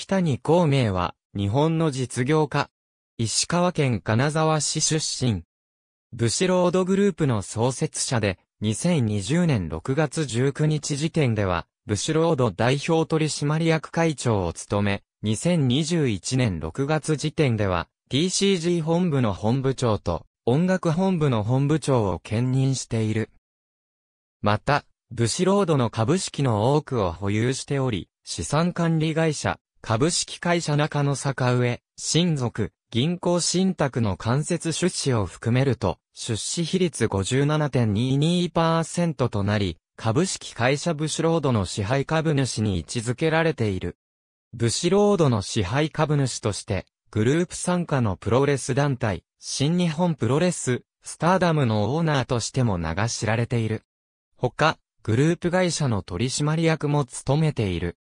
北に孔明は、日本の実業家。石川県金沢市出身。ブシロードグループの創設者で、2020年6月19日時点では、ブシロード代表取締役会長を務め、2021年6月時点では、TCG 本部の本部長と、音楽本部の本部長を兼任している。また、ブシロードの株式の多くを保有しており、資産管理会社、株式会社中野坂上、親族、銀行信託の間接出資を含めると、出資比率57.22%となり、株式会社ブシロードの支配株主に位置づけられている。ブシロードの支配株主として、グループ参加のプロレス団体、新日本プロレス、スターダムのオーナーとしても名が知られている。他、グループ会社の取締役も務めている。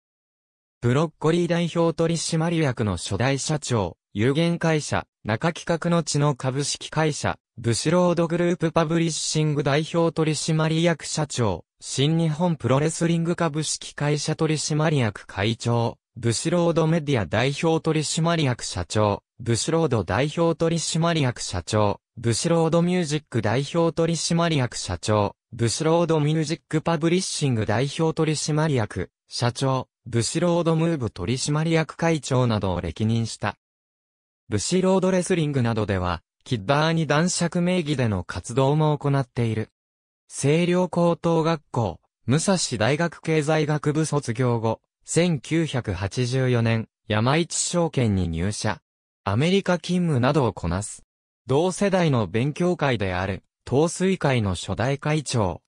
ブロッコリー代表取締役の初代社長、有限会社、中企画の地の株式会社、ブシロードグループパブリッシング代表取締役社長、新日本プロレスリング株式会社取締役会長、ブシロードメディア代表取締役社長、ブシロード代表取締役社長、ブシロードミュージック代表取締役社長、ブシロードミュージックパブリッシング代表取締役、社長、武士ロードムーブ取締役会長などを歴任した。武士ロードレスリングなどでは、キッダーに男爵名義での活動も行っている。清涼高等学校、武蔵大学経済学部卒業後、1984年、山市証券に入社。アメリカ勤務などをこなす。同世代の勉強会である、東水会の初代会長。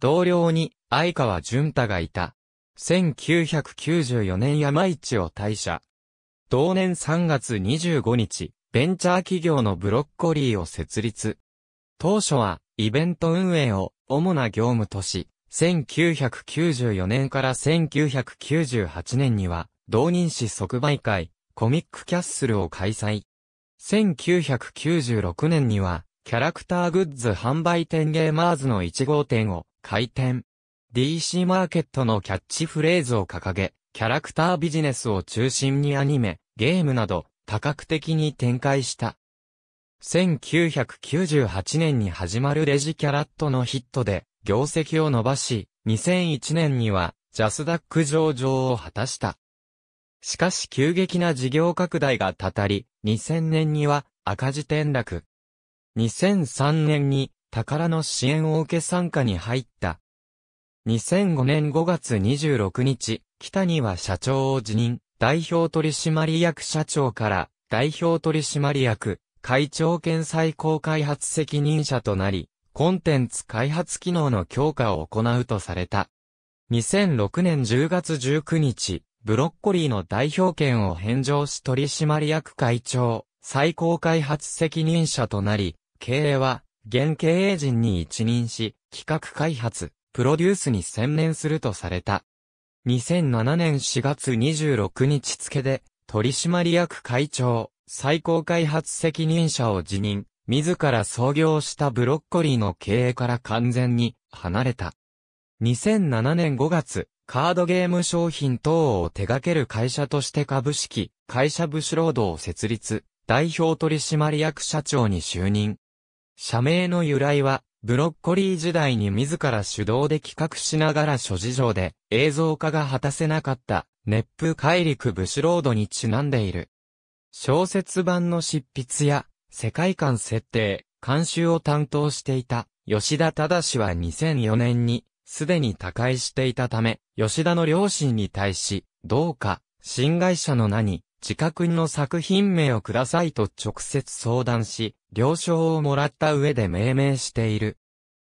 同僚に、相川淳太がいた。1994年山市を退社。同年3月25日、ベンチャー企業のブロッコリーを設立。当初は、イベント運営を主な業務とし、1994年から1998年には、同人誌即売会、コミックキャッスルを開催。1996年には、キャラクターグッズ販売店ゲーマーズの1号店を開店。DC マーケットのキャッチフレーズを掲げ、キャラクタービジネスを中心にアニメ、ゲームなど多角的に展開した。1998年に始まるレジキャラットのヒットで業績を伸ばし、2001年にはジャスダック上場を果たした。しかし急激な事業拡大がたたり、2000年には赤字転落。2003年に宝の支援を受け参加に入った2005年5月26日、北には社長を辞任、代表取締役社長から代表取締役、会長兼最高開発責任者となり、コンテンツ開発機能の強化を行うとされた。2006年10月19日、ブロッコリーの代表権を返上し取締役会長、最高開発責任者となり、経営は、現経営陣に一任し、企画開発、プロデュースに専念するとされた。2007年4月26日付で、取締役会長、最高開発責任者を辞任、自ら創業したブロッコリーの経営から完全に離れた。2007年5月、カードゲーム商品等を手掛ける会社として株式、会社ブシロードを設立、代表取締役社長に就任。社名の由来は、ブロッコリー時代に自ら主導で企画しながら諸事情で映像化が果たせなかった熱風海陸武士ロードにちなんでいる。小説版の執筆や世界観設定、監修を担当していた吉田忠は2004年にすでに他界していたため、吉田の両親に対し、どうか、新会社の名に、自覚の作品名をくださいと直接相談し、了承をもらった上で命名している。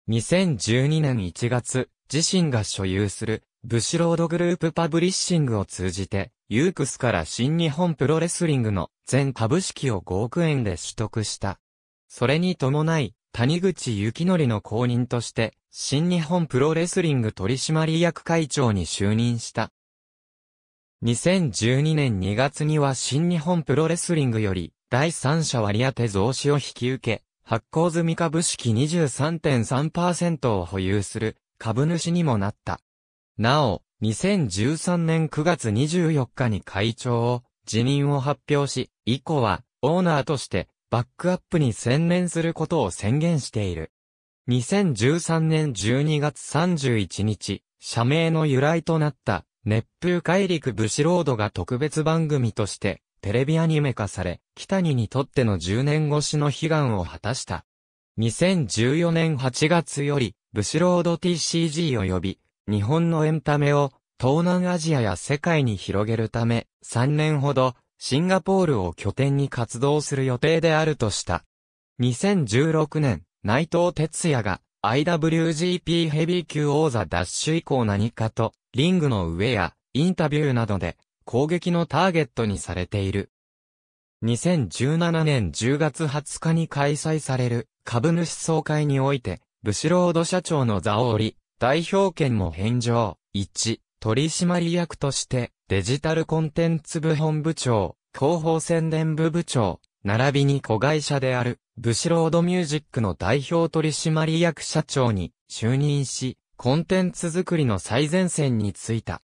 2012年1月、自身が所有する、ブシロードグループパブリッシングを通じて、ユークスから新日本プロレスリングの全株式を5億円で取得した。それに伴い、谷口幸則の公認として、新日本プロレスリング取締役会長に就任した。2012年2月には新日本プロレスリングより、第三者割当増資を引き受け、発行済み株式23.3%を保有する株主にもなった。なお、2013年9月24日に会長を辞任を発表し、以降はオーナーとしてバックアップに専念することを宣言している。2013年12月31日、社名の由来となった熱風海陸武士ロードが特別番組として、テレビアニメ化され、北ににとっての10年越しの悲願を果たした。2014年8月より、ブシロード TCG 及び、日本のエンタメを、東南アジアや世界に広げるため、3年ほど、シンガポールを拠点に活動する予定であるとした。2016年、内藤哲也が、IWGP ヘビー級王座ダッシュ以降何かと、リングの上や、インタビューなどで、攻撃のターゲットにされている。2017年10月20日に開催される、株主総会において、ブシロード社長の座を降り、代表権も返上、1、取締役として、デジタルコンテンツ部本部長、広報宣伝部部長、並びに子会社である、ブシロードミュージックの代表取締役社長に就任し、コンテンツ作りの最前線に着いた。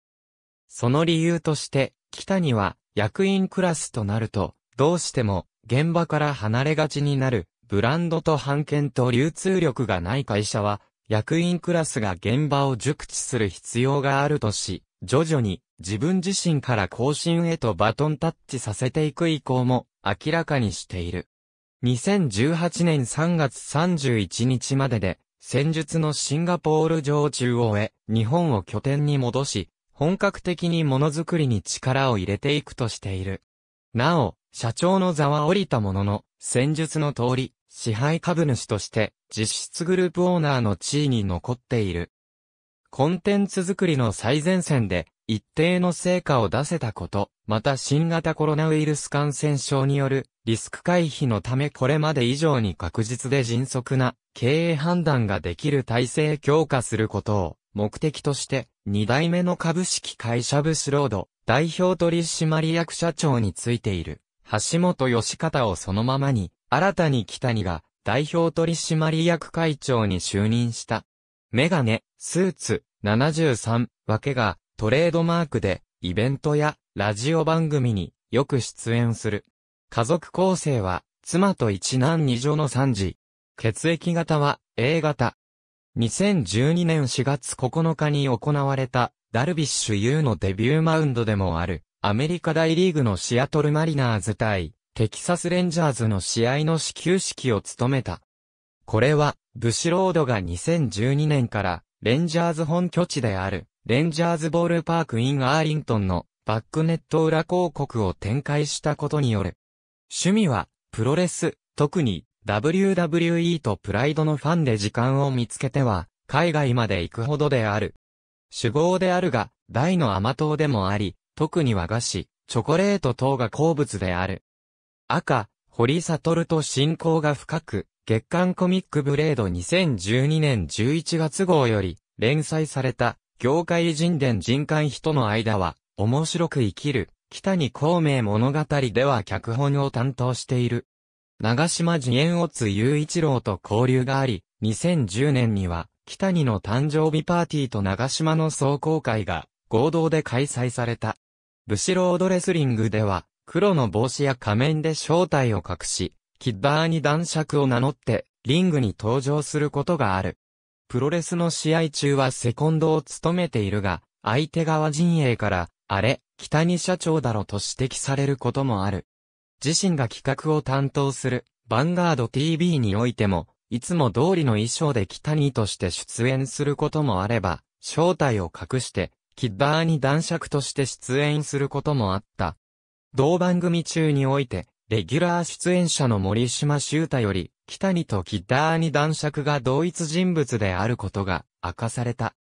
その理由として、北には役員クラスとなると、どうしても現場から離れがちになる、ブランドと版権と流通力がない会社は、役員クラスが現場を熟知する必要があるとし、徐々に自分自身から更新へとバトンタッチさせていく意向も明らかにしている。2018年3月31日までで、戦術のシンガポール上中央へ日本を拠点に戻し、本格的にものづくりに力を入れていくとしている。なお、社長の座は降りたものの、戦術の通り、支配株主として、実質グループオーナーの地位に残っている。コンテンツ作りの最前線で、一定の成果を出せたこと、また新型コロナウイルス感染症によるリスク回避のためこれまで以上に確実で迅速な経営判断ができる体制強化することを目的として、二代目の株式会社ブスロード代表取締役社長についている橋本義方をそのままに、新たに北にが代表取締役会長に就任した。メガネ、スーツ、73、わけが、トレードマークで、イベントやラジオ番組によく出演する。家族構成は、妻と一男二女の三児。血液型は A 型。2012年4月9日に行われた、ダルビッシュ有のデビューマウンドでもある、アメリカ大リーグのシアトルマリナーズ対、テキサスレンジャーズの試合の始球式を務めた。これは、ブシロードが2012年から、レンジャーズ本拠地である、レンジャーズボールパークインアーリントンのバックネット裏広告を展開したことによる。趣味は、プロレス、特に WWE とプライドのファンで時間を見つけては、海外まで行くほどである。主語であるが、大の甘党でもあり、特に和菓子、チョコレート等が好物である。赤、堀悟と親交が深く、月刊コミックブレード2012年11月号より連載された業界人伝人間人の間は、面白く生きる、北に孔明物語では脚本を担当している。長島次元オツ雄一郎と交流があり、2010年には、北にの誕生日パーティーと長島の壮行会が、合同で開催された。武士ロードレスリングでは、黒の帽子や仮面で正体を隠し、キッダーに男爵を名乗って、リングに登場することがある。プロレスの試合中はセコンドを務めているが、相手側陣営から、あれ、北に社長だろと指摘されることもある。自身が企画を担当する、ヴァンガード TV においても、いつも通りの衣装で北にとして出演することもあれば、正体を隠して、キッダーに男爵として出演することもあった。同番組中において、レギュラー出演者の森島修太より、北にとキッーに男爵が同一人物であることが明かされた。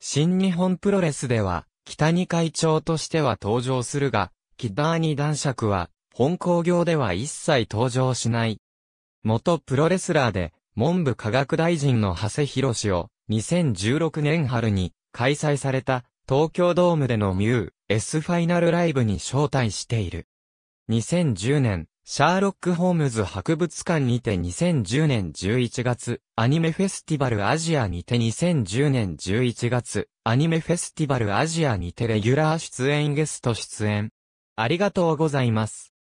新日本プロレスでは、北に会長としては登場するが、キッダーニ男爵は、本工業では一切登場しない。元プロレスラーで、文部科学大臣の長谷博士を、2016年春に、開催された、東京ドームでのミュー、S ファイナルライブに招待している。2010年、シャーロック・ホームズ博物館にて2010年11月、アニメフェスティバルアジアにて2010年11月、アニメフェスティバルアジアにてレギュラー出演ゲスト出演。ありがとうございます。